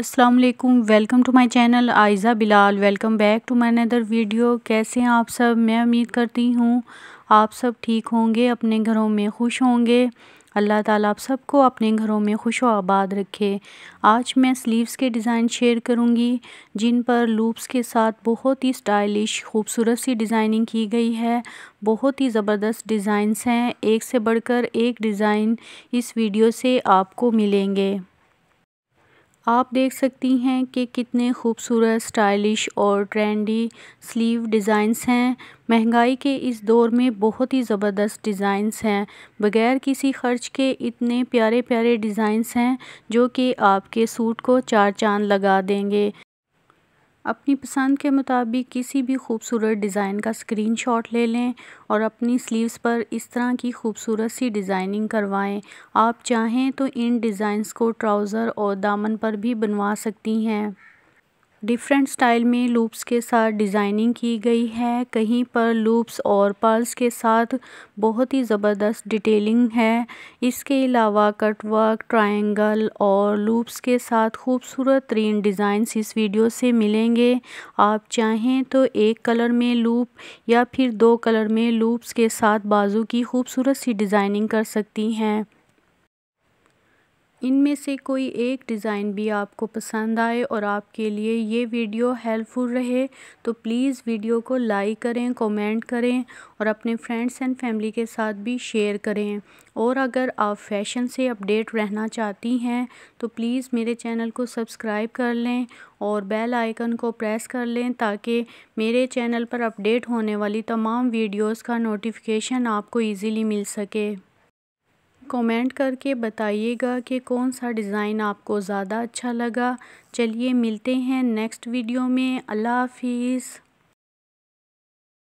अस्सलाम वालेकुम welcome to my channel Aiza Bilal welcome back to my another video कैसे हैं आप सब मैं उम्मीद करती हूँ आप सब ठीक होंगे अपने घरों में खुश होंगे अल्लाह ताला आप सबको अपने घरों में खुश व आबाद रखे आज मैं स्लीव्स के डिज़ाइन शेयर करूँगी जिन पर लूप्स के साथ बहुत ही स्टाइलिश खूबसूरत सी डिज़ाइनिंग की गई है बहुत ही ज़बरदस्त डिज़ाइंस हैं एक से बढ़कर एक डिज़ाइन इस वीडियो से आपको मिलेंगे आप देख सकती हैं कि कितने खूबसूरत स्टाइलिश और ट्रेंडी स्लीव डिज़ाइंस हैं महंगाई के इस दौर में बहुत ही ज़बरदस्त डिज़ाइंस हैं बग़ैर किसी खर्च के इतने प्यारे प्यारे डिज़ाइंस हैं जो कि आपके सूट को चार चांद लगा देंगे अपनी पसंद के मुताबिक किसी भी खूबसूरत डिज़ाइन का स्क्रीनशॉट ले लें और अपनी स्लीव्स पर इस तरह की खूबसूरत सी डिज़ाइनिंग करवाएं आप चाहें तो इन डिज़ाइंस को ट्राउज़र और दामन पर भी बनवा सकती हैं डिफरेंट स्टाइल में लूप्स के साथ डिज़ाइनिंग की गई है कहीं पर लूप्स और पर्ल्स के साथ बहुत ही ज़बरदस्त डिटेलिंग है इसके अलावा कटवर्क ट्रायंगल और लूप्स के साथ खूबसूरत तीन डिज़ाइंस इस वीडियो से मिलेंगे आप चाहें तो एक कलर में लूप या फिर दो कलर में लूप्स के साथ बाजू की खूबसूरत सी डिज़ाइनिंग कर सकती हैं इनमें से कोई एक डिज़ाइन भी आपको पसंद आए और आपके लिए ये वीडियो हेल्पफुल रहे तो प्लीज़ वीडियो को लाइक करें कमेंट करें और अपने फ्रेंड्स एंड फैमिली के साथ भी शेयर करें और अगर आप फैशन से अपडेट रहना चाहती हैं तो प्लीज़ मेरे चैनल को सब्सक्राइब कर लें और बेल आइकन को प्रेस कर लें ताकि मेरे चैनल पर अपडेट होने वाली तमाम वीडियोस का नोटिफिकेशन आपको इजीली मिल सके कमेंट करके बताइएगा कि कौन सा डिज़ाइन आपको ज़्यादा अच्छा लगा चलिए मिलते हैं नेक्स्ट वीडियो में अल्लाह हाफिज़